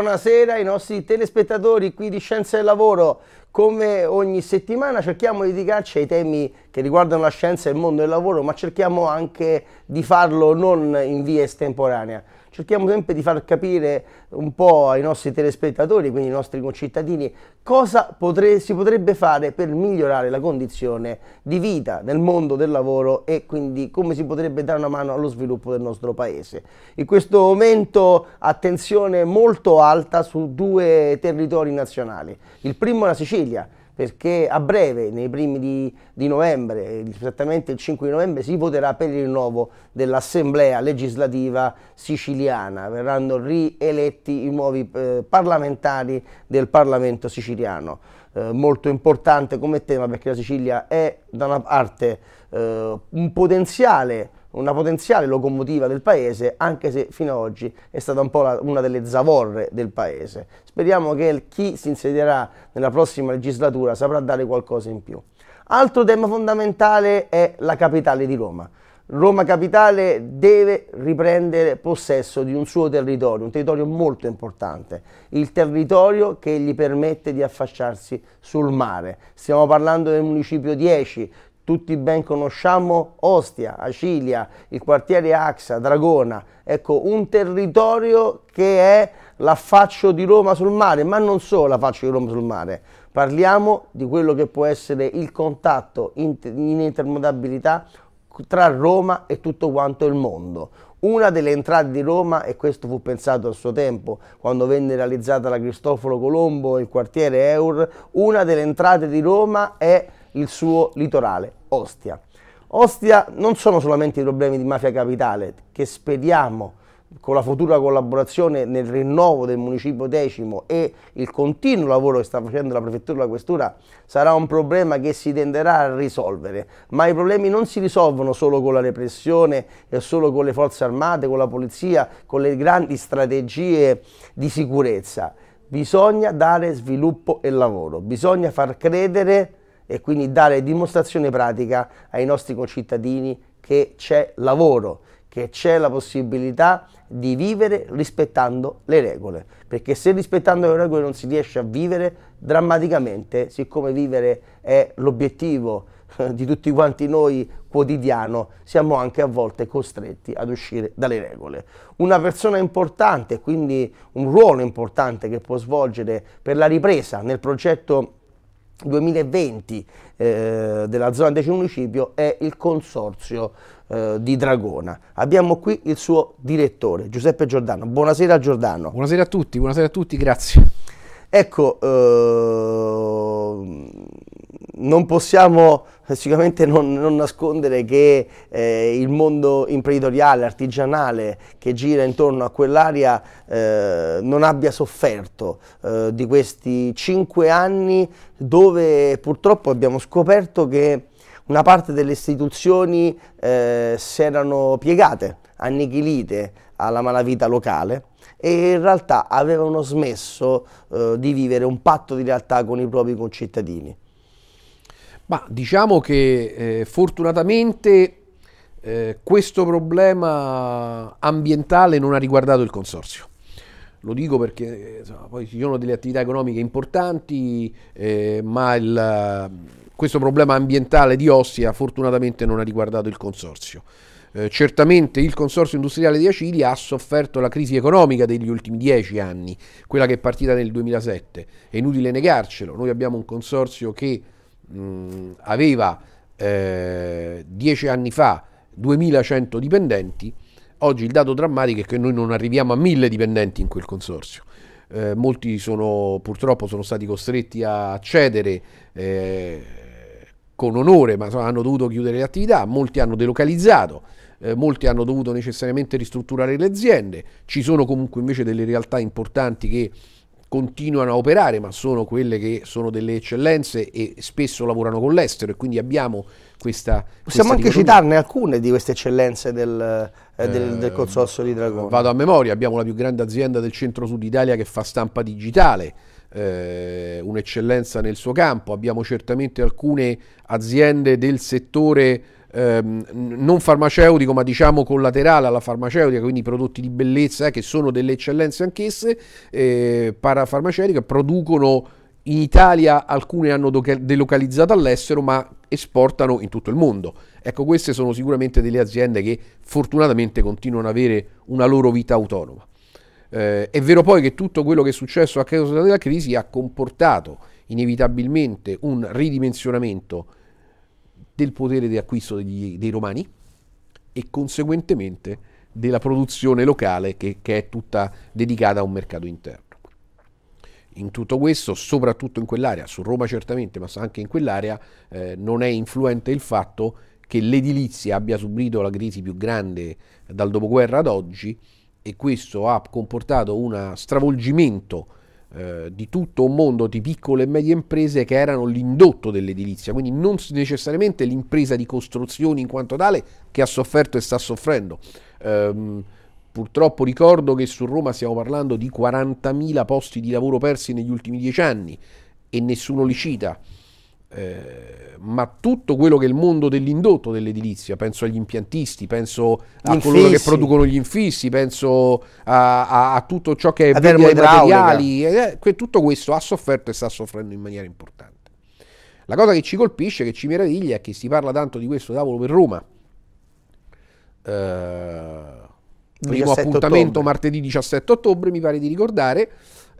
Buonasera ai nostri telespettatori qui di Scienza e Lavoro. Come ogni settimana cerchiamo di dedicarci ai temi che riguardano la scienza e il mondo del lavoro, ma cerchiamo anche di farlo non in via estemporanea cerchiamo sempre di far capire un po' ai nostri telespettatori, quindi ai nostri concittadini, cosa potre, si potrebbe fare per migliorare la condizione di vita nel mondo del lavoro e quindi come si potrebbe dare una mano allo sviluppo del nostro paese. In questo momento attenzione molto alta su due territori nazionali. Il primo è la Sicilia, perché a breve, nei primi di, di, novembre, esattamente il 5 di novembre, si voterà per il rinnovo dell'Assemblea legislativa siciliana. Verranno rieletti i nuovi eh, parlamentari del Parlamento siciliano. Eh, molto importante come tema perché la Sicilia è da una parte eh, un potenziale una potenziale locomotiva del paese, anche se fino ad oggi è stata un po' la, una delle zavorre del paese. Speriamo che chi si insedierà nella prossima legislatura saprà dare qualcosa in più. Altro tema fondamentale è la capitale di Roma. Roma Capitale deve riprendere possesso di un suo territorio, un territorio molto importante, il territorio che gli permette di affacciarsi sul mare. Stiamo parlando del municipio 10, tutti ben conosciamo Ostia, Acilia, il quartiere Axa, Dragona, ecco un territorio che è l'affaccio di Roma sul mare, ma non solo l'affaccio di Roma sul mare, parliamo di quello che può essere il contatto in, in intermodabilità tra Roma e tutto quanto il mondo. Una delle entrate di Roma, e questo fu pensato al suo tempo, quando venne realizzata la Cristoforo Colombo, il quartiere Eur, una delle entrate di Roma è il suo litorale, Ostia. Ostia non sono solamente i problemi di Mafia Capitale, che speriamo con la futura collaborazione nel rinnovo del municipio decimo e il continuo lavoro che sta facendo la prefettura e la questura sarà un problema che si tenderà a risolvere, ma i problemi non si risolvono solo con la repressione e solo con le forze armate, con la polizia, con le grandi strategie di sicurezza. Bisogna dare sviluppo e lavoro, bisogna far credere e quindi dare dimostrazione pratica ai nostri concittadini che c'è lavoro, che c'è la possibilità di vivere rispettando le regole, perché se rispettando le regole non si riesce a vivere, drammaticamente, siccome vivere è l'obiettivo eh, di tutti quanti noi quotidiano, siamo anche a volte costretti ad uscire dalle regole. Una persona importante, quindi un ruolo importante che può svolgere per la ripresa nel progetto 2020 eh, della zona 10 municipio è il consorzio eh, di Dragona. Abbiamo qui il suo direttore Giuseppe Giordano. Buonasera Giordano. Buonasera a tutti, buonasera a tutti, grazie. Ecco, eh, non possiamo eh, sicuramente non, non nascondere che eh, il mondo imprenditoriale, artigianale che gira intorno a quell'area eh, non abbia sofferto eh, di questi cinque anni dove purtroppo abbiamo scoperto che una parte delle istituzioni eh, si erano piegate, annichilite alla malavita locale e in realtà avevano smesso eh, di vivere un patto di realtà con i propri concittadini. Ma diciamo che eh, fortunatamente eh, questo problema ambientale non ha riguardato il consorzio. Lo dico perché insomma, poi ci sono delle attività economiche importanti, eh, ma il, questo problema ambientale di Ostia fortunatamente non ha riguardato il consorzio. Eh, certamente il consorzio industriale di Acilia ha sofferto la crisi economica degli ultimi dieci anni, quella che è partita nel 2007. È inutile negarcelo, noi abbiamo un consorzio che mh, mm, aveva eh, dieci anni fa 2100 dipendenti, oggi il dato drammatico è che noi non arriviamo a 1000 dipendenti in quel consorzio. Eh, molti sono, purtroppo sono stati costretti a cedere eh, con onore, ma hanno dovuto chiudere le attività, molti hanno delocalizzato, eh, molti hanno dovuto necessariamente ristrutturare le aziende, ci sono comunque invece delle realtà importanti che continuano a operare, ma sono quelle che sono delle eccellenze e spesso lavorano con l'estero e quindi abbiamo questa... Possiamo questa anche ricordo. citarne alcune di queste eccellenze del, eh, del, del eh, consorzio di Dragone. Vado a memoria, abbiamo la più grande azienda del centro-sud Italia che fa stampa digitale, eh, un'eccellenza nel suo campo, abbiamo certamente alcune aziende del settore ehm, non farmaceutico ma diciamo collaterale alla farmaceutica, quindi prodotti di bellezza eh, che sono delle eccellenze anch'esse, eh, parafarmaceutica, producono in Italia, alcune hanno delocalizzato all'estero ma esportano in tutto il mondo. Ecco, queste sono sicuramente delle aziende che fortunatamente continuano ad avere una loro vita autonoma. Eh, è vero poi che tutto quello che è successo a causa della crisi ha comportato inevitabilmente un ridimensionamento del potere di acquisto degli, dei romani e conseguentemente della produzione locale che, che è tutta dedicata a un mercato interno. In tutto questo, soprattutto in quell'area, su Roma certamente, ma anche in quell'area, eh, non è influente il fatto che l'edilizia abbia subito la crisi più grande dal dopoguerra ad oggi e questo ha comportato un stravolgimento eh, di tutto un mondo di piccole e medie imprese che erano l'indotto dell'edilizia, quindi non necessariamente l'impresa di costruzioni in quanto tale che ha sofferto e sta soffrendo. Ehm, purtroppo ricordo che su Roma stiamo parlando di 40.000 posti di lavoro persi negli ultimi dieci anni e nessuno li cita. Eh, ma tutto quello che è il mondo dell'indotto dell'edilizia, penso agli impiantisti, penso a infissi. coloro che producono gli infissi, penso a, a, a tutto ciò che è i materiali, eh, tutto questo ha sofferto e sta soffrendo in maniera importante. La cosa che ci colpisce, che ci meraviglia, è che si parla tanto di questo tavolo per Roma. Eh, primo appuntamento ottobre. martedì 17 ottobre, mi pare di ricordare.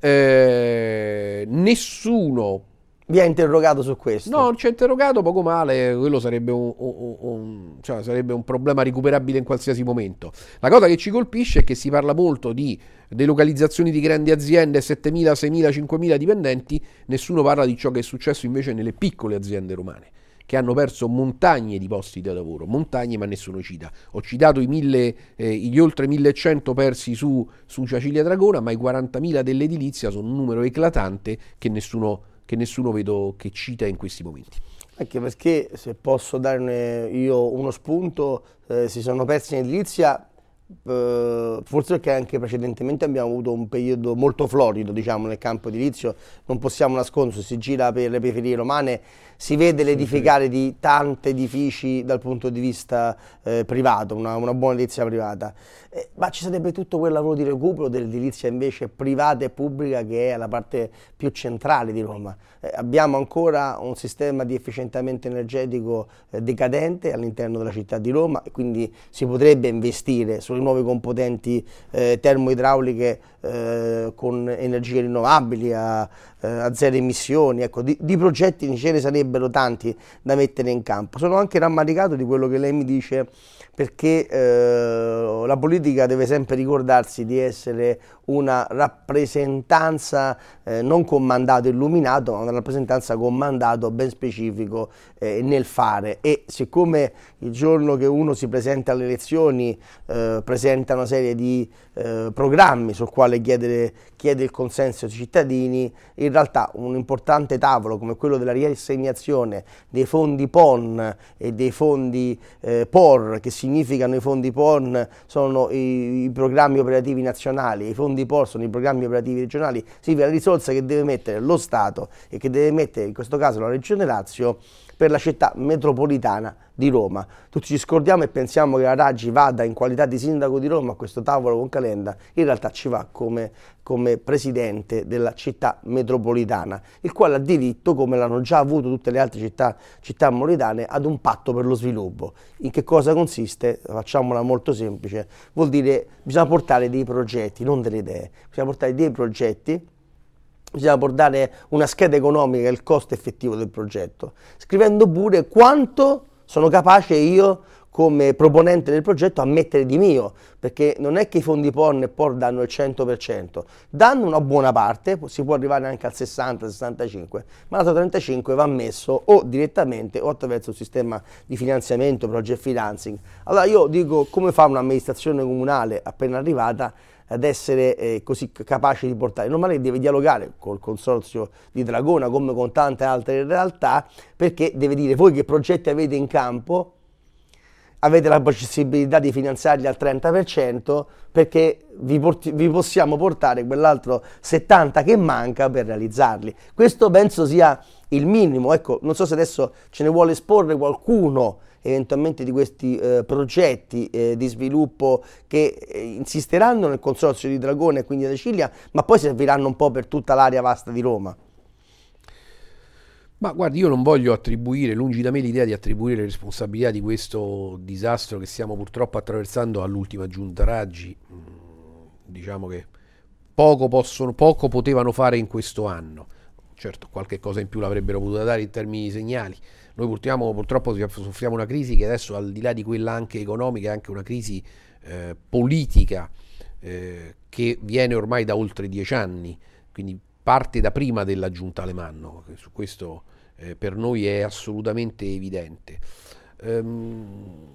Eh, nessuno vi ha interrogato su questo? No, non ci ha interrogato, poco male, quello sarebbe un, un, un, cioè sarebbe un, problema recuperabile in qualsiasi momento. La cosa che ci colpisce è che si parla molto di delocalizzazioni di grandi aziende, 7.000, 6.000, 5.000 dipendenti, nessuno parla di ciò che è successo invece nelle piccole aziende romane che hanno perso montagne di posti di lavoro, montagne ma nessuno cita. Ho citato i mille, eh, gli oltre 1100 persi su, su Ciacilia Dragona, ma i 40.000 dell'edilizia sono un numero eclatante che nessuno cita che nessuno vedo che cita in questi momenti. Anche perché se posso darne io uno spunto, eh, si sono persi in edilizia eh, forse perché anche precedentemente abbiamo avuto un periodo molto florido diciamo, nel campo edilizio, non possiamo nasconderci, si gira per le periferie romane, si vede l'edificare di tanti edifici dal punto di vista eh, privato, una, una, buona edilizia privata, eh, ma ci sarebbe tutto quel lavoro di recupero dell'edilizia invece privata e pubblica che è la parte più centrale di Roma. Eh, abbiamo ancora un sistema di efficientamento energetico eh, decadente all'interno della città di Roma e quindi si potrebbe investire sul nuove componenti eh, termoidrauliche eh, con energie rinnovabili a, eh, a zero emissioni, ecco, di, di, progetti ce ne sarebbero tanti da mettere in campo. Sono anche rammaricato di quello che lei mi dice perché eh, la politica deve sempre ricordarsi di essere una rappresentanza eh, non con mandato illuminato, ma una rappresentanza con mandato ben specifico eh, nel fare e siccome il giorno che uno si presenta alle elezioni eh, presenta una serie di eh, programmi sul quale chiedere, chiede il consenso ai cittadini, in realtà un importante tavolo come quello della riassegnazione dei fondi PON e dei fondi eh, POR, che significano i fondi PON sono i, i, programmi operativi nazionali, i fondi POR sono i programmi operativi regionali, significa la risorsa che deve mettere lo Stato e che deve mettere in questo caso la Regione Lazio per la città metropolitana di Roma. Tutti ci scordiamo e pensiamo che la Raggi vada in qualità di sindaco di Roma a questo tavolo con Calenda, in realtà ci va come, come presidente della città metropolitana, il quale ha diritto, come l'hanno già avuto tutte le altre città, città moritane, ad un patto per lo sviluppo. In che cosa consiste? Facciamola molto semplice, vuol dire bisogna portare dei progetti, non delle idee, bisogna portare dei progetti bisogna portare una scheda economica, il costo effettivo del progetto, scrivendo pure quanto sono capace io come proponente del progetto a mettere di mio, perché non è che i fondi PON e POR danno il 100%, danno una buona parte, si può arrivare anche al 60-65, ma l'altro 35 va messo o direttamente o attraverso un sistema di finanziamento, project financing. Allora io dico come fa un'amministrazione comunale appena arrivata ad essere eh, così capaci di portare. Normalmente deve dialogare col consorzio di Dragona come con tante altre realtà perché deve dire voi che progetti avete in campo, avete la possibilità di finanziarli al 30% perché vi, porti, vi possiamo portare quell'altro 70% che manca per realizzarli. Questo penso sia il minimo, ecco, non so se adesso ce ne vuole esporre qualcuno eventualmente di questi eh, progetti eh, di sviluppo che eh, insisteranno nel consorzio di Dragone e quindi da Acilia, ma poi serviranno un po' per tutta l'area vasta di Roma? Ma guardi, io non voglio attribuire, lungi da me l'idea di attribuire le responsabilità di questo disastro che stiamo purtroppo attraversando all'ultima giunta Raggi. Mm, diciamo che poco, possono, poco potevano fare in questo anno certo qualche cosa in più l'avrebbero potuta dare in termini di segnali, noi purtroppo, purtroppo soffriamo una crisi che adesso al di là di quella anche economica è anche una crisi eh, politica eh, che viene ormai da oltre dieci anni, quindi parte da prima della giunta Alemanno, su questo eh, per noi è assolutamente evidente. Ehm,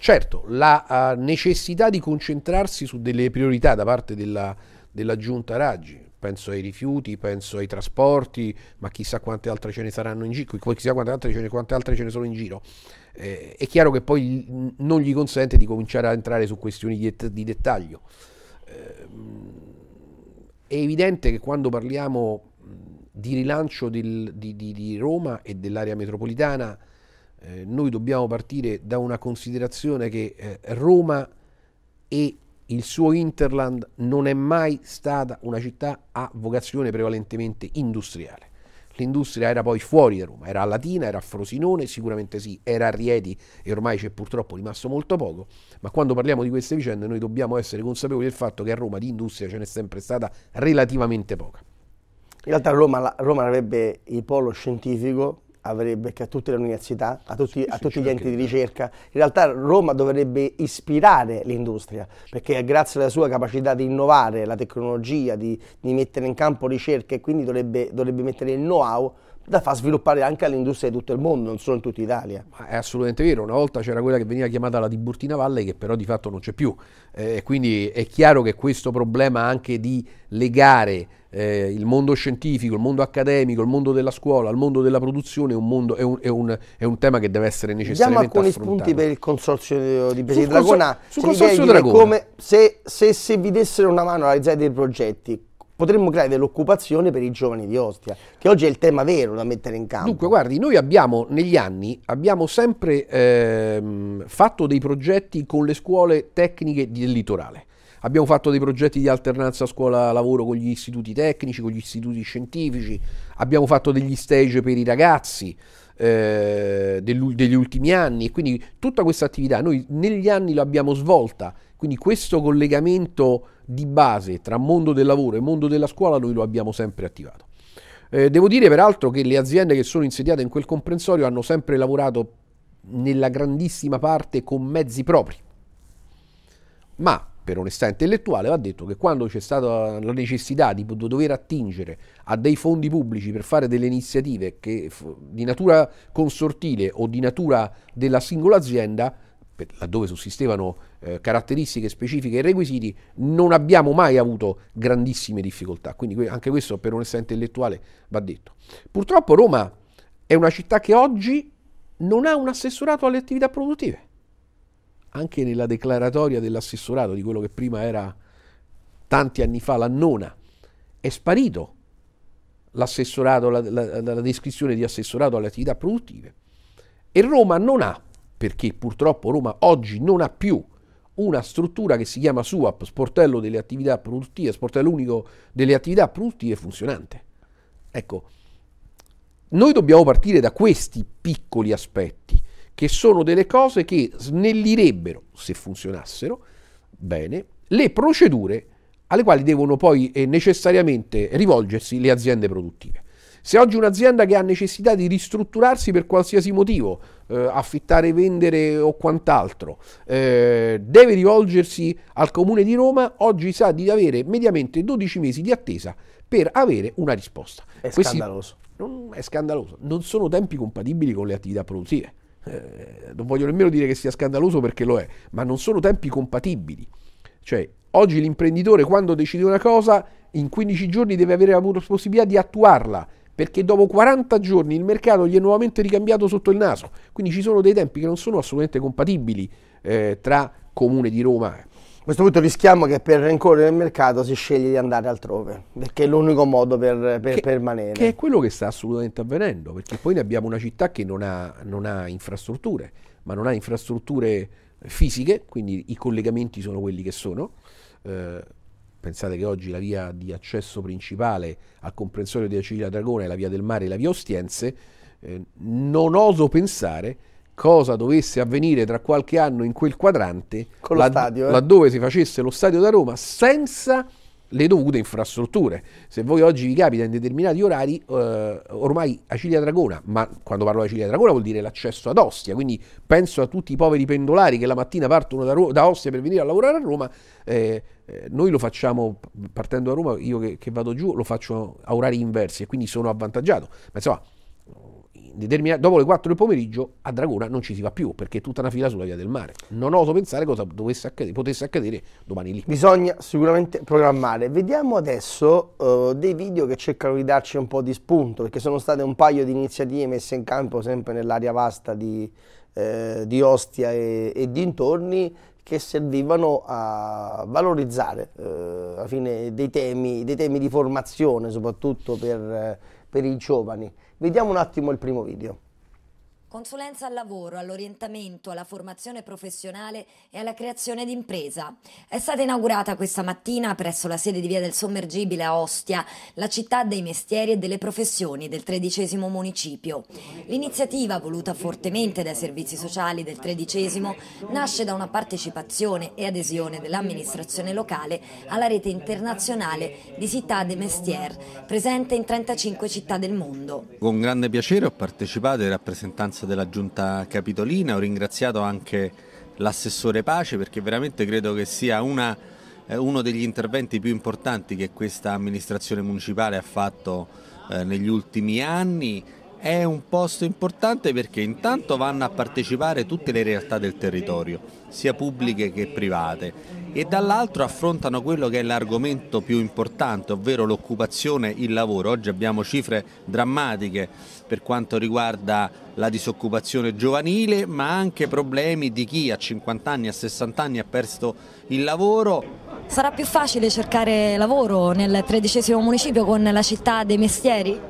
certo, la eh, necessità di concentrarsi su delle priorità da parte della, della giunta Raggi, penso ai rifiuti, penso ai trasporti, ma chissà quante altre ce ne saranno in giro, chissà quante altre ce ne, quante altre ce ne sono in giro. Eh, è chiaro che poi non gli consente di cominciare a entrare su questioni di, di dettaglio. Eh, è evidente che quando parliamo di rilancio del, di, di, di, Roma e dell'area metropolitana, eh, noi dobbiamo partire da una considerazione che eh, Roma e il suo Interland non è mai stata una città a vocazione prevalentemente industriale. L'industria era poi fuori da Roma, era a Latina, era a Frosinone, sicuramente sì, era a Rieti e ormai c'è purtroppo rimasto molto poco, ma quando parliamo di queste vicende noi dobbiamo essere consapevoli del fatto che a Roma di industria ce n'è sempre stata relativamente poca. In realtà Roma, Roma avrebbe il polo scientifico, avrebbe, che a tutte le università, a tutti, sì, a tutti gli certo enti di ricerca. In realtà Roma dovrebbe ispirare l'industria, perché grazie alla sua capacità di innovare la tecnologia, di, di mettere in campo ricerca e quindi dovrebbe, dovrebbe mettere il know-how da far sviluppare anche all'industria di tutto il mondo, non solo in tutta Italia. Ma è assolutamente vero, una volta c'era quella che veniva chiamata la Tiburtina Valle che però di fatto non c'è più, eh, quindi è chiaro che questo problema anche di legare eh, il mondo scientifico, il mondo accademico, il mondo della scuola, il mondo della produzione è un, mondo, è un, è un, è un tema che deve essere necessario. Diamo alcuni spunti per il consorzio di Pesina Dragona, sul consorzio Dragona. Come se, se, se vi dessero una mano a realizzare dei progetti, potremmo creare dell'occupazione per i giovani di Ostia, che oggi è il tema vero da mettere in campo. Dunque, guardi, noi abbiamo negli anni abbiamo sempre ehm, fatto dei progetti con le scuole tecniche del litorale. Abbiamo fatto dei progetti di alternanza scuola-lavoro con gli istituti tecnici, con gli istituti scientifici, abbiamo fatto degli stage per i ragazzi eh, degli ultimi anni e quindi tutta questa attività noi negli anni l'abbiamo svolta quindi questo collegamento di base tra mondo del lavoro e mondo della scuola noi lo abbiamo sempre attivato. Eh, devo dire peraltro che le aziende che sono insediate in quel comprensorio hanno sempre lavorato nella grandissima parte con mezzi propri. Ma per onestà intellettuale va detto che quando c'è stata la necessità di dover attingere a dei fondi pubblici per fare delle iniziative che, di natura consortile o di natura della singola azienda, laddove sussistevano eh, caratteristiche specifiche e requisiti, non abbiamo mai avuto grandissime difficoltà. Quindi anche questo per onestà intellettuale va detto. Purtroppo Roma è una città che oggi non ha un assessorato alle attività produttive. Anche nella declaratoria dell'assessorato di quello che prima era tanti anni fa la nona, è sparito l'assessorato, la, la, la descrizione di assessorato alle attività produttive. E Roma non ha perché purtroppo Roma oggi non ha più una struttura che si chiama SUAP, sportello delle attività produttive, sportello unico delle attività produttive funzionante. Ecco, noi dobbiamo partire da questi piccoli aspetti, che sono delle cose che snellirebbero, se funzionassero bene, le procedure alle quali devono poi eh, necessariamente rivolgersi le aziende produttive. Se oggi un'azienda che ha necessità di ristrutturarsi per qualsiasi motivo, eh, affittare, vendere o quant'altro, eh, deve rivolgersi al Comune di Roma, oggi sa di avere mediamente 12 mesi di attesa per avere una risposta. È Questi scandaloso. Non, è scandaloso. Non sono tempi compatibili con le attività produttive. Eh, non voglio nemmeno dire che sia scandaloso perché lo è, ma non sono tempi compatibili. Cioè, oggi l'imprenditore quando decide una cosa, in 15 giorni deve avere la possibilità di attuarla perché dopo 40 giorni il mercato gli è nuovamente ricambiato sotto il naso. Quindi ci sono dei tempi che non sono assolutamente compatibili eh, tra Comune di Roma. A questo punto rischiamo che per rencore del mercato si sceglie di andare altrove, perché è l'unico modo per, per che, permanere. Che è quello che sta assolutamente avvenendo, perché poi ne abbiamo una città che non ha, non ha infrastrutture, ma non ha infrastrutture fisiche, quindi i collegamenti sono quelli che sono. Eh, Pensate che oggi la via di accesso principale al comprensorio di Acilia Dragone, la via del mare e la via Ostiense, eh, non oso pensare cosa dovesse avvenire tra qualche anno in quel quadrante, ladd- stadio, eh? laddove si facesse lo stadio da Roma, senza le dovute infrastrutture. Se voi oggi vi capita in determinati orari, eh, ormai Ciglia Dragona, ma quando parlo di Ciglia Dragona vuol dire l'accesso ad Ostia, quindi penso a tutti i poveri pendolari che la mattina partono da, Ru- da Ostia per venire a lavorare a Roma, eh, eh, noi lo facciamo partendo da Roma, io che, che, vado giù lo faccio a orari inversi e quindi sono avvantaggiato, ma insomma determina- dopo le 4 del pomeriggio a Dragona non ci si va più perché è tutta una fila sulla via del mare. Non oso pensare cosa accadere, potesse accadere domani lì. Bisogna sicuramente programmare. Vediamo adesso uh, dei video che cercano di darci un po' di spunto perché sono state un paio di iniziative messe in campo sempre nell'area vasta di, eh, di Ostia e, e dintorni che servivano a valorizzare eh, alla fine dei temi, dei temi, di formazione soprattutto per, eh, per i giovani. Vediamo un attimo il primo video consulenza al lavoro, all'orientamento, alla formazione professionale e alla creazione d'impresa. È stata inaugurata questa mattina presso la sede di Via del Sommergibile a Ostia, la città dei mestieri e delle professioni del tredicesimo municipio. L'iniziativa, voluta fortemente dai servizi sociali del tredicesimo, nasce da una partecipazione e adesione dell'amministrazione locale alla rete internazionale di città de mestier, presente in 35 città del mondo. Con grande piacere ho partecipato in rappresentanza presidenza della giunta capitolina, ho ringraziato anche l'assessore Pace perché veramente credo che sia una, eh, uno degli interventi più importanti che questa amministrazione municipale ha fatto eh, negli ultimi anni. È un posto importante perché intanto vanno a partecipare tutte le realtà del territorio, sia pubbliche che private e dall'altro affrontano quello che è l'argomento più importante, ovvero l'occupazione, il lavoro. Oggi abbiamo cifre drammatiche per quanto riguarda la disoccupazione giovanile, ma anche problemi di chi a 50 anni, a 60 anni ha perso il lavoro. Sarà più facile cercare lavoro nel tredicesimo municipio con la città dei mestieri?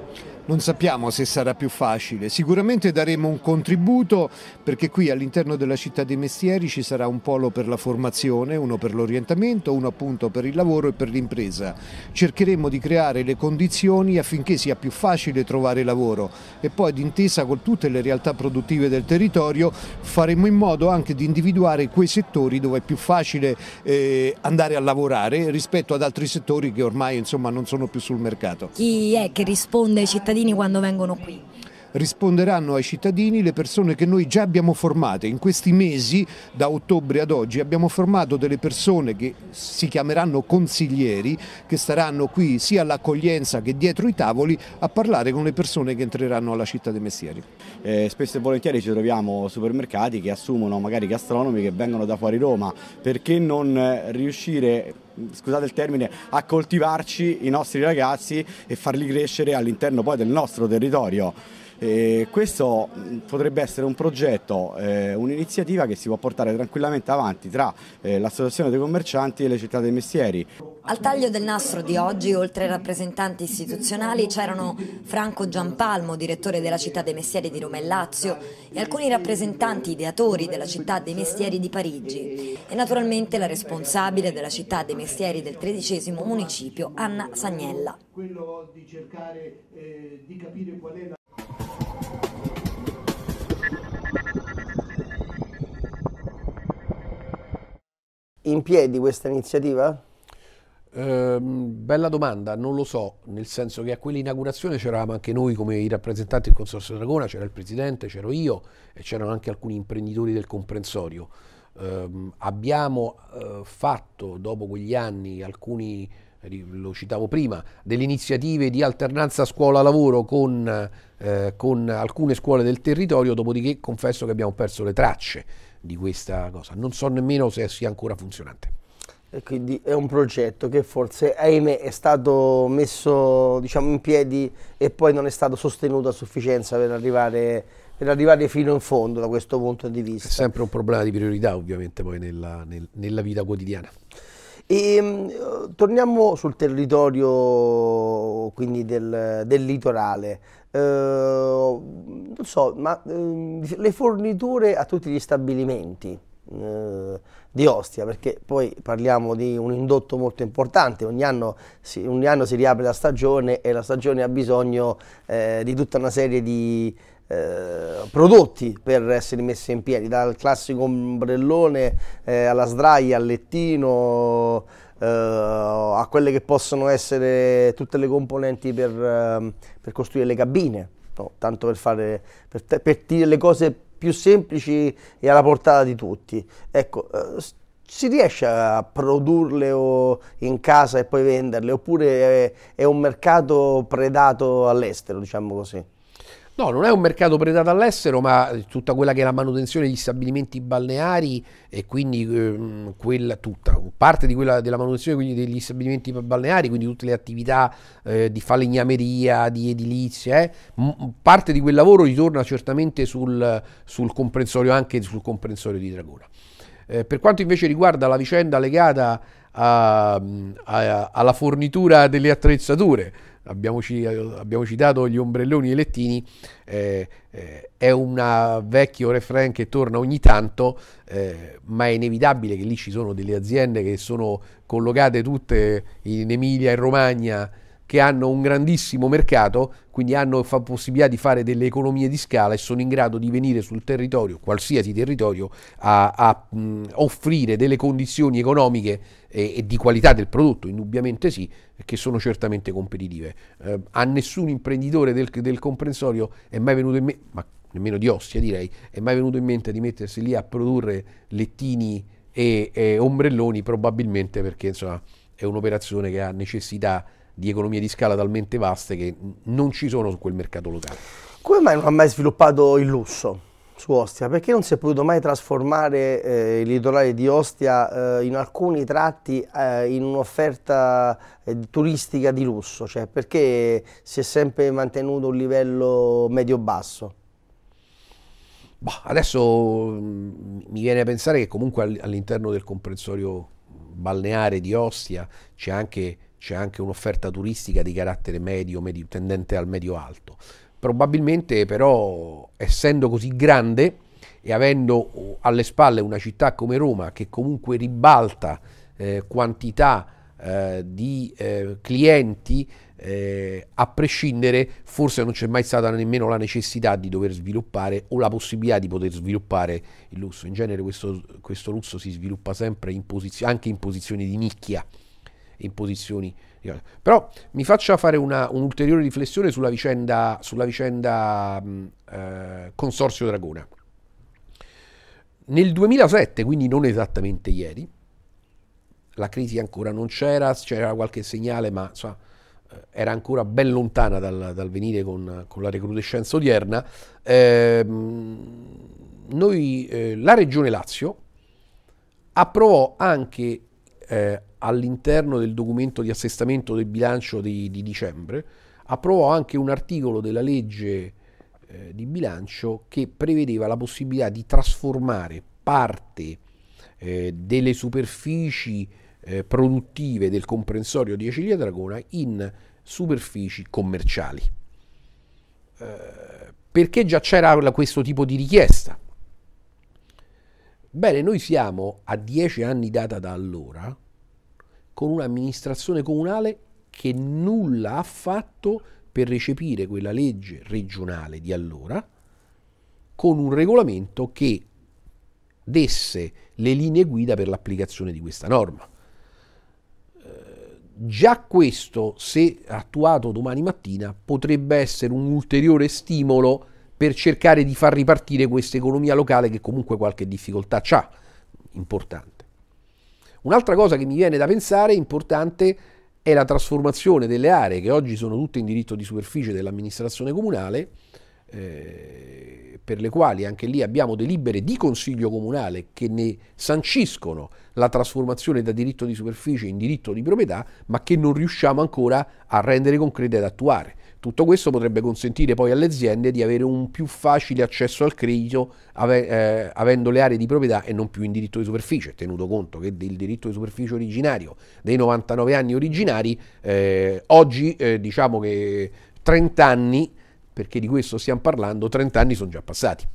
non sappiamo se sarà più facile. Sicuramente daremo un contributo perché qui all'interno della città dei mestieri ci sarà un polo per la formazione, uno per l'orientamento, uno appunto per il lavoro e per l'impresa. Cercheremo di creare le condizioni affinché sia più facile trovare lavoro e poi d'intesa con tutte le realtà produttive del territorio faremo in modo anche di individuare quei settori dove è più facile eh, andare a lavorare rispetto ad altri settori che ormai insomma, non sono più sul mercato. Chi è che risponde ai cittadini? cittadini quando vengono qui? risponderanno ai cittadini le persone che noi già abbiamo formate in questi mesi da ottobre ad oggi abbiamo formato delle persone che si chiameranno consiglieri che staranno qui sia all'accoglienza che dietro i tavoli a parlare con le persone che entreranno alla città dei mestieri eh, spesso e volentieri ci troviamo supermercati che assumono magari gastronomi che vengono da fuori Roma perché non riuscire scusate il termine, a coltivarci i nostri ragazzi e farli crescere all'interno poi del nostro territorio. Eh, questo mm, potrebbe essere un progetto, eh, un'iniziativa che si può portare tranquillamente avanti tra eh, l'Associazione dei commercianti e le città dei mestieri. Al taglio del nastro di oggi, oltre ai rappresentanti istituzionali, c'erano Franco Giampalmo, direttore della città dei mestieri di Roma e Lazio, e alcuni rappresentanti ideatori della città dei mestieri di Parigi e naturalmente la responsabile della città dei mestieri del XIII municipio, Anna Sagnella. Quello di eh, di cercare capire qual è la... in piedi questa iniziativa? Eh, bella domanda, non lo so, nel senso che a quell'inaugurazione c'eravamo anche noi come i rappresentanti del Consorzio Dragona, c'era il presidente, c'ero io e c'erano anche alcuni imprenditori del comprensorio. Eh, abbiamo eh, fatto dopo quegli anni alcuni, lo citavo prima, delle iniziative di alternanza scuola-lavoro con, eh, con alcune scuole del territorio, dopodiché confesso che abbiamo perso le tracce di questa cosa. Non so nemmeno se sia ancora funzionante. E quindi è un progetto che forse, ahimè, è stato messo diciamo, in piedi e poi non è stato sostenuto a sufficienza per arrivare, per arrivare fino in fondo da questo punto di vista. È sempre un problema di priorità ovviamente poi nella, nel, nella vita quotidiana. E, ehm, torniamo sul territorio quindi del, del litorale. Eh, non so, ma eh, le forniture a tutti gli stabilimenti eh, di Ostia, perché poi parliamo di un indotto molto importante, ogni anno si, ogni anno si riapre la stagione e la stagione ha bisogno eh, di tutta una serie di, eh, prodotti per essere messi in piedi, dal classico ombrellone eh, alla sdraia, al lettino, eh, a quelle che possono essere tutte le componenti per, ehm, per costruire le cabine, no, tanto per fare per, te, per le cose più semplici e alla portata di tutti. Ecco, eh, si riesce a produrle in casa e poi venderle oppure è un mercato predato all'estero, diciamo così? No, non è un mercato predato all'estero, ma tutta quella che è la manutenzione degli stabilimenti balneari e quindi ehm, quella, tutta, parte di quella della manutenzione degli stabilimenti balneari, quindi tutte le attività eh, di falegnameria, di edilizia, eh, m- parte di quel lavoro ritorna certamente sul, sul comprensorio, anche sul comprensorio di Dragona. Eh, per quanto invece riguarda la vicenda legata a, a, alla fornitura delle attrezzature, abbiamo, abbiamo, citato gli ombrelloni e i lettini, eh, eh, è un vecchio refrain che torna ogni tanto, eh, ma è inevitabile che lì ci sono delle aziende che sono collocate tutte in Emilia e Romagna che hanno un grandissimo mercato, quindi hanno fa possibilità di fare delle economie di scala e sono in grado di venire sul territorio, qualsiasi territorio, a, a mh, offrire delle condizioni economiche e, e, di qualità del prodotto, indubbiamente sì, che sono certamente competitive. Eh, a nessun imprenditore del, del comprensorio è mai venuto in mente, ma nemmeno di Ostia direi, è mai venuto in mente di mettersi lì a produrre lettini e, e ombrelloni, probabilmente perché insomma, è un'operazione che ha necessità di di economie di scala talmente vaste che non ci sono su quel mercato locale. Come mai non ha mai sviluppato il lusso? su Ostia, perché non si è potuto mai trasformare eh, il litorale di Ostia eh, in alcuni tratti eh, in un'offerta eh, turistica di lusso, cioè perché si è sempre mantenuto un livello medio-basso? Bah, adesso mm, mi viene a pensare che comunque all'interno del comprensorio balneare di Ostia c'è anche c'è anche un'offerta turistica di carattere medio, medio tendente al medio alto. Probabilmente però essendo così grande e avendo uh, alle spalle una città come Roma che comunque ribalta eh, quantità eh, di eh, clienti, eh, a prescindere forse non c'è mai stata nemmeno la necessità di dover sviluppare o la possibilità di poter sviluppare il lusso. In genere questo, questo lusso si sviluppa sempre in posiz- anche in posizioni di nicchia in posizioni. Però mi faccia fare una, un'ulteriore riflessione sulla vicenda, sulla vicenda mm, eh, Consorzio Dragona. Nel 2007, quindi non esattamente ieri, la crisi ancora non c'era, c'era qualche segnale, ma insomma, eh, era ancora ben lontana dal, dal venire con, con, la recrudescenza odierna. Eh, noi, eh, la Regione Lazio approvò anche eh, all'interno del documento di assestamento del bilancio di, di dicembre, approvò anche un articolo della legge eh, di bilancio che prevedeva la possibilità di trasformare parte eh, delle superfici eh, produttive del comprensorio di Acilia Dragona in superfici commerciali. Eh, perché già c'era questo tipo di richiesta? Bene, noi siamo a dieci anni data da allora, con un'amministrazione comunale che nulla ha fatto per recepire quella legge regionale di allora, con un regolamento che desse le linee guida per l'applicazione di questa norma. Eh, già questo, se attuato domani mattina, potrebbe essere un ulteriore stimolo per cercare di far ripartire questa economia locale che comunque qualche difficoltà ha, importante. Un'altra cosa che mi viene da pensare importante è la trasformazione delle aree che oggi sono tutte in diritto di superficie dell'amministrazione comunale, eh, per le quali anche lì abbiamo delibere di consiglio comunale che ne sanciscono la trasformazione da diritto di superficie in diritto di proprietà, ma che non riusciamo ancora a rendere concrete ed attuare. Tutto questo potrebbe consentire poi alle aziende di avere un più facile accesso al credito ave- eh, avendo le aree di proprietà e non più in diritto di superficie, tenuto conto che il diritto di superficie originario dei 99 anni originari eh, oggi eh, diciamo che 30 anni, perché di questo stiamo parlando, 30 anni sono già passati.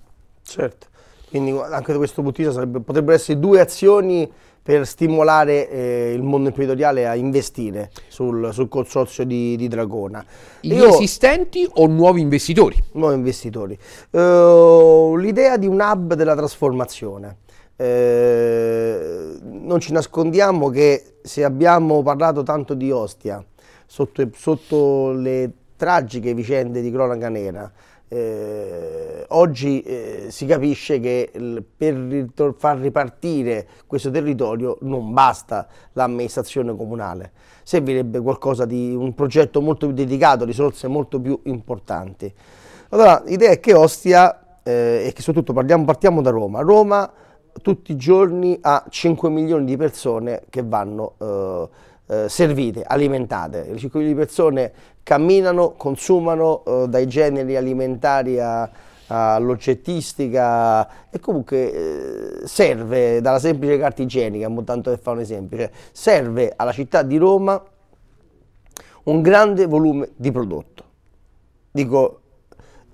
Certo, quindi anche da questo punto di vista sarebbe, potrebbero essere due azioni per stimolare eh, il mondo imprenditoriale a investire sul, sul consorzio di, di, Dragona. Gli Io, esistenti o nuovi investitori? Nuovi investitori. Uh, l'idea di un hub della trasformazione. Uh, non ci nascondiamo che se abbiamo parlato tanto di Ostia, sotto, sotto le tragiche vicende di cronaca nera, eh, oggi eh, si capisce che il, per far ripartire questo territorio non basta l'amministrazione comunale, servirebbe qualcosa di un progetto molto più dedicato, risorse molto più importanti. Allora, l'idea è che Ostia, eh, e che soprattutto parliamo, partiamo da Roma, Roma tutti i giorni ha 5 milioni di persone che vanno eh, eh, servite, alimentate. I circuiti di persone camminano, consumano eh, dai generi alimentari all'oggettistica e comunque eh, serve dalla semplice carta igienica, tanto per fare un esempio, cioè, serve alla città di Roma un grande volume di prodotto. Dico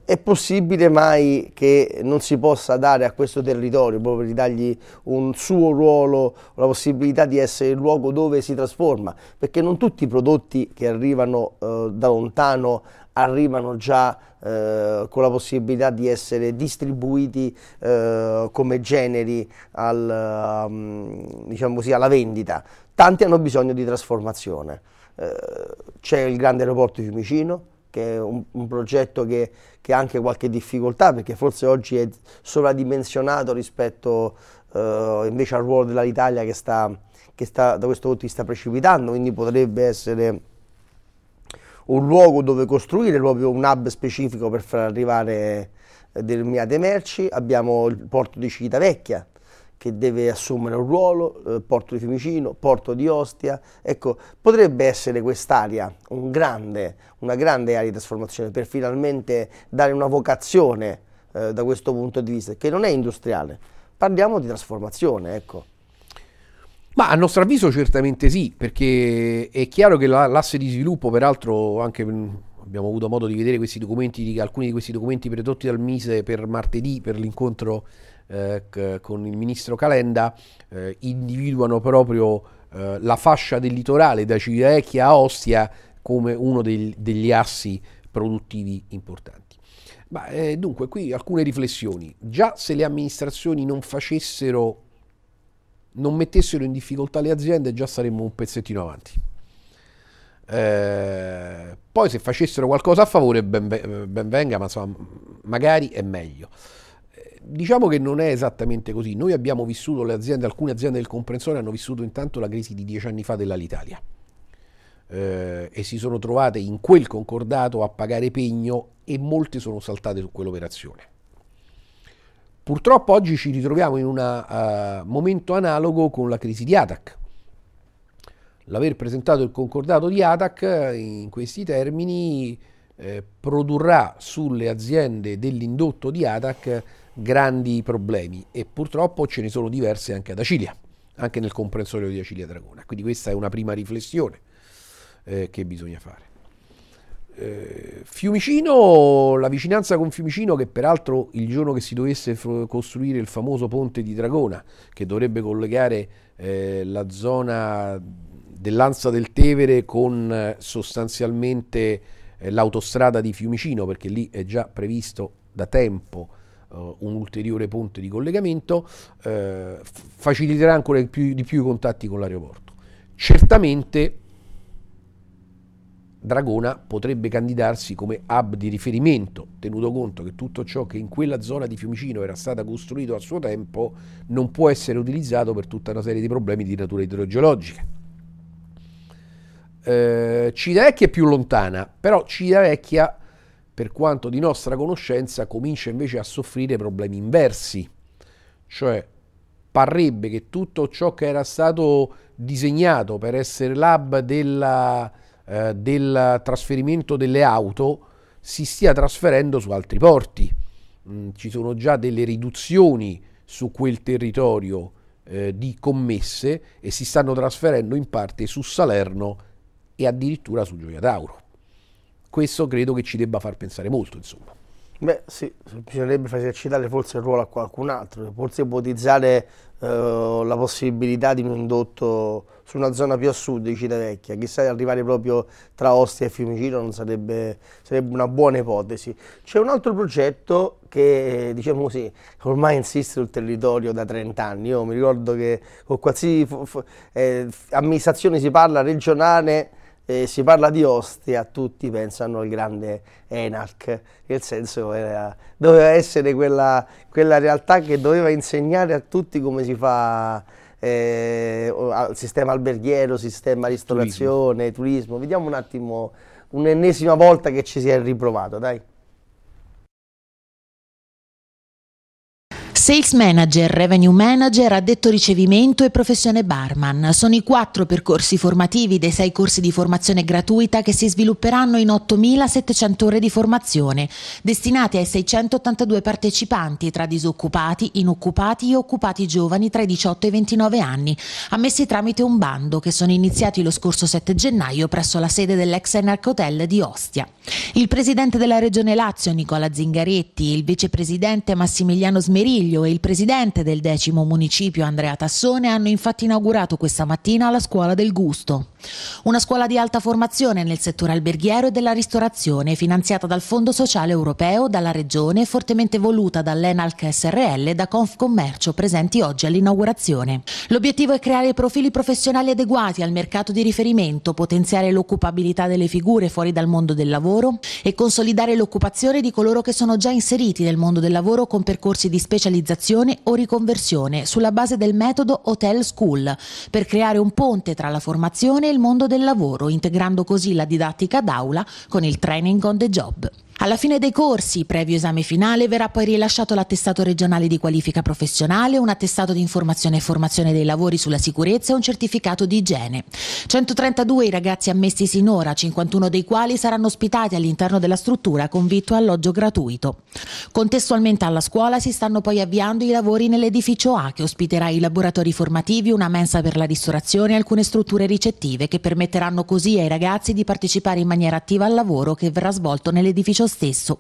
è possibile mai che non si possa dare a questo territorio, proprio per dargli un suo ruolo, la possibilità di essere il luogo dove si trasforma, perché non tutti i prodotti che arrivano eh, da lontano arrivano già eh, con la possibilità di essere distribuiti eh, come generi al, um, diciamo così, alla vendita. Tanti hanno bisogno di trasformazione. Eh, c'è il grande aeroporto di Fiumicino, che è un, un progetto che, che, ha anche qualche difficoltà perché forse oggi è sovradimensionato rispetto eh, invece al ruolo dell'Italia che, che sta, da questo punto di vista precipitando, quindi potrebbe essere un luogo dove costruire proprio un hub specifico per far arrivare determinate merci, abbiamo il porto di Civitavecchia che deve assumere un ruolo, eh, Porto di Fiumicino, Porto di Ostia, ecco, potrebbe essere quest'area un grande, una grande area di trasformazione per finalmente dare una vocazione eh, da questo punto di vista, che non è industriale, parliamo di trasformazione, ecco. Ma a nostro avviso certamente sì, perché è chiaro che l'asse di sviluppo, peraltro anche mm, abbiamo avuto modo di vedere di, alcuni di questi documenti prodotti dal Mise per martedì per l'incontro eh, con il ministro Calenda eh, individuano proprio eh, la fascia del litorale da Civitavecchia a Ostia come uno del, degli assi produttivi importanti. Ma, eh, dunque qui alcune riflessioni. Già se le amministrazioni non facessero, non mettessero in difficoltà le aziende, già saremmo un pezzettino avanti. Eh, poi se facessero qualcosa a favore ben, ben venga, ma insomma, magari è meglio diciamo che non è esattamente così. Noi abbiamo vissuto, le aziende, alcune aziende del comprensore hanno vissuto intanto la crisi di dieci anni fa dell'Alitalia eh, e si sono trovate in quel concordato a pagare pegno e molte sono saltate su quell'operazione. Purtroppo oggi ci ritroviamo in un uh, eh, momento analogo con la crisi di Atac. L'aver presentato il concordato di Atac eh, in questi termini eh, produrrà sulle aziende dell'indotto di Atac grandi problemi e purtroppo ce ne sono diverse anche ad Acilia, anche nel comprensorio di Acilia Dragona. Quindi questa è una prima riflessione eh, che bisogna fare. Eh, Fiumicino, la vicinanza con Fiumicino, che peraltro il giorno che si dovesse f- costruire il famoso ponte di Dragona, che dovrebbe collegare eh, la zona dell'Anza del Tevere con eh, sostanzialmente eh, l'autostrada di Fiumicino, perché lì è già previsto da tempo eh, un ulteriore ponte di collegamento, eh, faciliterà ancora di più, di più i contatti con l'aeroporto. Certamente Dragona potrebbe candidarsi come hub di riferimento, tenuto conto che tutto ciò che in quella zona di Fiumicino era stato costruito a suo tempo non può essere utilizzato per tutta una serie di problemi di natura idrogeologica. Eh, Vecchia è più lontana, però Vecchia per quanto di nostra conoscenza, comincia invece a soffrire problemi inversi. Cioè, parrebbe che tutto ciò che era stato disegnato per essere l'hub della, eh, del trasferimento delle auto si stia trasferendo su altri porti. Mm, ci sono già delle riduzioni su quel territorio eh, di commesse e si stanno trasferendo in parte su Salerno e addirittura su Gioia Tauro questo credo che ci debba far pensare molto, insomma. Beh sì, bisognerebbe farsi eccitare forse il ruolo a qualcun altro, forse ipotizzare eh, la possibilità di un indotto su una zona più a sud di Civitavecchia, chissà arrivare proprio tra Ostia e Fiumicino non sarebbe, sarebbe una buona ipotesi. C'è un altro progetto che diciamo così ormai insiste sul territorio da 30 anni, io mi ricordo che con qualsiasi eh, amministrazione si parla regionale eh, si parla di Ostia, tutti pensano al grande Enac, nel senso era, doveva essere quella, quella, realtà che doveva insegnare a tutti come si fa eh, al sistema alberghiero, sistema ristorazione, turismo. turismo. Vediamo un attimo un'ennesima volta che ci si è riprovato, dai. Sales Manager, Revenue Manager, addetto ricevimento e professione barman sono i quattro percorsi formativi dei sei corsi di formazione gratuita che si svilupperanno in 8.700 ore di formazione, destinati ai 682 partecipanti tra disoccupati, inoccupati e occupati giovani tra i 18 e i 29 anni, ammessi tramite un bando che sono iniziati lo scorso 7 gennaio presso la sede dell'ex Enarc Hotel di Ostia. Il presidente della Regione Lazio, Nicola Zingaretti, il vicepresidente Massimiliano Smeriglio, Giglio e il presidente del decimo municipio Andrea Tassone hanno infatti inaugurato questa mattina la scuola del gusto. Una scuola di alta formazione nel settore alberghiero e della ristorazione, finanziata dal Fondo Sociale Europeo, dalla Regione, fortemente voluta dall'Enalc SRL e da Confcommercio, presenti oggi all'inaugurazione. L'obiettivo è creare profili professionali adeguati al mercato di riferimento, potenziare l'occupabilità delle figure fuori dal mondo del lavoro e consolidare l'occupazione di coloro che sono già inseriti nel mondo del lavoro con percorsi di specializzazione o riconversione sulla base del metodo Hotel School, per creare un ponte tra la formazione e il mondo del lavoro, integrando così la didattica d'aula con il training on the job. Alla fine dei corsi, previo esame finale, verrà poi rilasciato l'attestato regionale di qualifica professionale, un attestato di informazione e formazione dei lavori sulla sicurezza e un certificato di igiene. 132 i ragazzi ammessi sinora, 51 dei quali saranno ospitati all'interno della struttura con vitto e alloggio gratuito. Contestualmente alla scuola si stanno poi avviando i lavori nell'edificio A che ospiterà i laboratori formativi, una mensa per la ristorazione e alcune strutture ricettive che permetteranno così ai ragazzi di partecipare in maniera attiva al lavoro che verrà svolto nell'edificio edificio stesso.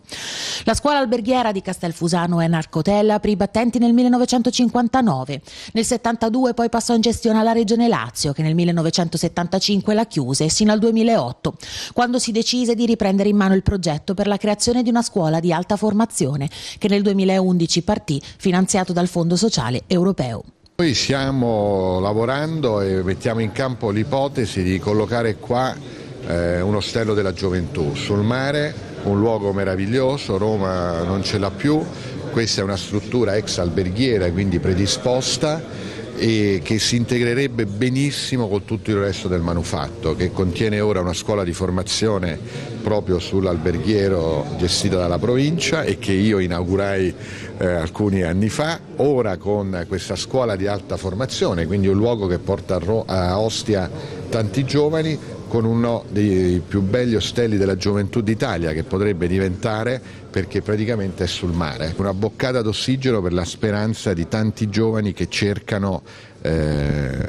La scuola alberghiera di Castelfusano è Narcotella, aprì i battenti nel 1959. Nel 72 poi passò in gestione alla Regione Lazio, che nel 1975 la chiuse, sino al 2008, quando si decise di riprendere in mano il progetto per la creazione di una scuola di alta formazione, che nel 2011 partì, finanziato dal Fondo Sociale Europeo. Noi stiamo lavorando e mettiamo in campo l'ipotesi di collocare qua eh, un ostello della gioventù. Sul mare un luogo meraviglioso, Roma non ce l'ha più, questa è una struttura ex alberghiera quindi predisposta e che si integrerebbe benissimo con tutto il resto del manufatto, che contiene ora una scuola di formazione proprio sull'alberghiero gestita dalla provincia e che io inaugurai eh, alcuni anni fa, ora con questa scuola di alta formazione, quindi un luogo che porta a, Ro- a Ostia tanti giovani con uno dei più belli ostelli della gioventù d'Italia che potrebbe diventare perché praticamente è sul mare. Una boccata d'ossigeno per la speranza di tanti giovani che cercano eh,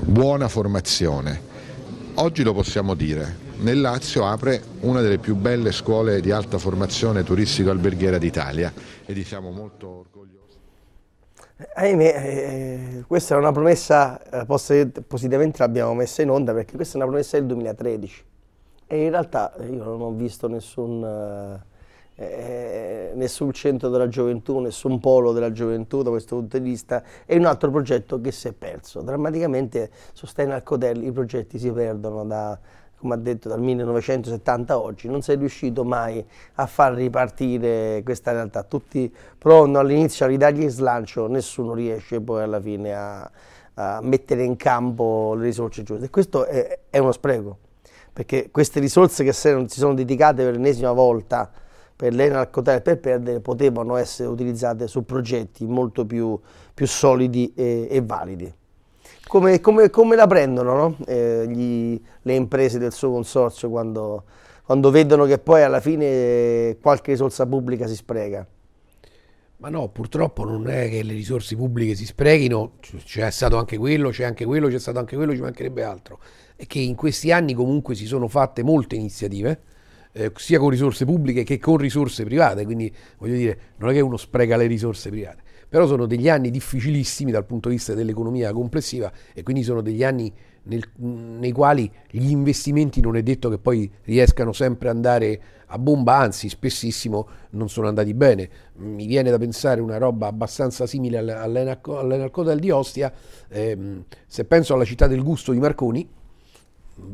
buona formazione. Oggi lo possiamo dire, nel Lazio apre una delle più belle scuole di alta formazione turistico-alberghiera d'Italia e diciamo molto orgogliosi. Ahimè, eh, eh questa è una promessa, eh, positivamente l'abbiamo messa in onda perché questa è una promessa del 2013 e in realtà eh, io non ho visto nessun, eh, nessun centro della gioventù, nessun polo della gioventù da questo punto di vista è un altro progetto che si è perso. Drammaticamente su al Cotelli i progetti si perdono da, come ha detto, dal 1970 a oggi, non sei riuscito mai a far ripartire questa realtà. Tutti provano all'inizio a ridargli il slancio, nessuno riesce poi alla fine a, a mettere in campo le risorse giuste. E questo è, è, uno spreco, perché queste risorse che se non si sono dedicate per l'ennesima volta per l'Enal e per perdere potevano essere utilizzate su progetti molto più, più solidi e, e validi. Come, come, come, la prendono no? eh, gli, le imprese del suo consorzio quando, quando, vedono che poi alla fine eh, qualche risorsa pubblica si spreca? Ma no, purtroppo non è che le risorse pubbliche si sprechino, c'è stato anche quello, c'è anche quello, c'è stato anche quello, ci mancherebbe altro. È che in questi anni comunque si sono fatte molte iniziative, eh, sia con risorse pubbliche che con risorse private, quindi voglio dire, non è che uno spreca le risorse private però sono degli anni difficilissimi dal punto di vista dell'economia complessiva e quindi sono degli anni nel, nei quali gli investimenti non è detto che poi riescano sempre ad andare a bomba, anzi spessissimo non sono andati bene. Mi viene da pensare una roba abbastanza simile all'Enalcodel di Ostia, ehm, se penso alla città del gusto di Marconi,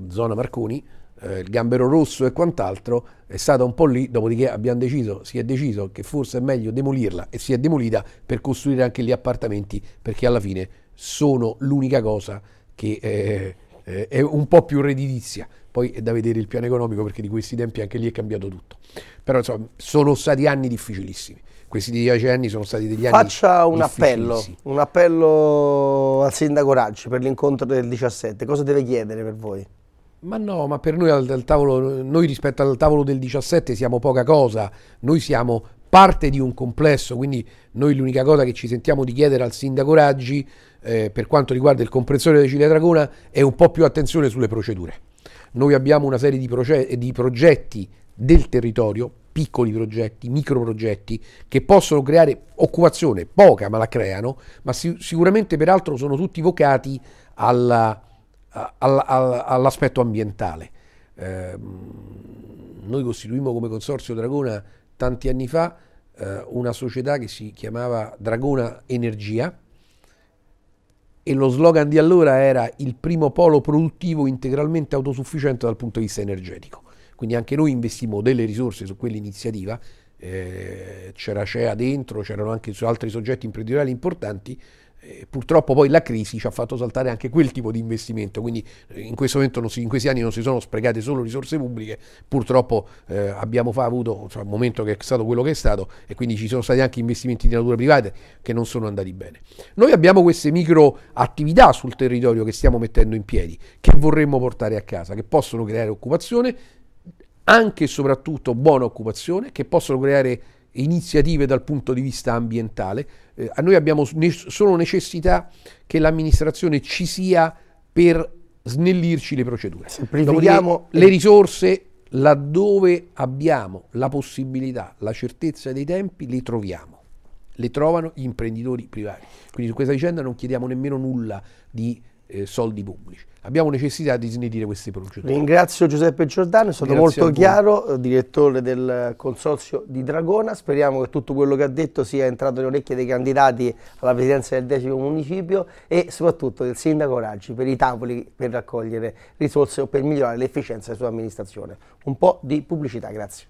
zona Marconi, eh, il gambero rosso e quant'altro, è stata un po' lì, dopodiché abbiamo deciso, si è deciso che forse è meglio demolirla e si è demolita per costruire anche gli appartamenti, perché alla fine sono l'unica cosa che eh, eh è un po' più redditizia. Poi è da vedere il piano economico perché di questi tempi anche lì è cambiato tutto. Però insomma, sono stati anni difficilissimi. Questi dieci anni sono stati degli anni Faccia un appello, un appello al sindaco Raggi per l'incontro del 17. Cosa deve chiedere per voi? Ma no, ma per noi, al, al tavolo, noi rispetto al tavolo del 17 siamo poca cosa, noi siamo parte di un complesso, quindi noi l'unica cosa che ci sentiamo di chiedere al sindaco Raggi eh, per quanto riguarda il comprensore della Cilia Dragona è un po' più attenzione sulle procedure. Noi abbiamo una serie di, proge di progetti del territorio, piccoli progetti, micro progetti, che possono creare occupazione, poca ma la creano, ma si sicuramente peraltro sono tutti vocati alla all'aspetto ambientale. Ehm, noi costituimmo come Consorzio Dragona tanti anni fa eh, una società che si chiamava Dragona Energia e lo slogan di allora era il primo polo produttivo integralmente autosufficiente dal punto di vista energetico. Quindi anche noi investimmo delle risorse su quell'iniziativa, eh, c'era CEA dentro, c'erano anche altri soggetti imprenditoriali importanti eh, purtroppo poi la crisi ci ha fatto saltare anche quel tipo di investimento, quindi eh, in, si, in questi anni non si sono sprecate solo risorse pubbliche, purtroppo eh, abbiamo fa, avuto cioè, un momento che è stato quello che è stato e quindi ci sono stati anche investimenti di natura privata che non sono andati bene. Noi abbiamo queste micro attività sul territorio che stiamo mettendo in piedi, che vorremmo portare a casa, che possono creare occupazione, anche e soprattutto buona occupazione, che possono creare iniziative dal punto di vista ambientale, eh, noi abbiamo ne- solo necessità che l'amministrazione ci sia per snellirci le procedure. Dopodiché, le risorse laddove abbiamo la possibilità, la certezza dei tempi, le troviamo. Le trovano gli imprenditori privati. Quindi su questa vicenda non chiediamo nemmeno nulla di eh, soldi pubblici abbiamo necessità di snidire questi procedure. Ringrazio Giuseppe Giordano, è stato Ringrazio molto chiaro, eh, direttore del consorzio di Dragona, speriamo che tutto quello che ha detto sia entrato nelle orecchie dei candidati alla presidenza del decimo municipio e soprattutto del sindaco Raggi per i tavoli per raccogliere risorse o per migliorare l'efficienza della sua amministrazione. Un po' di pubblicità, grazie.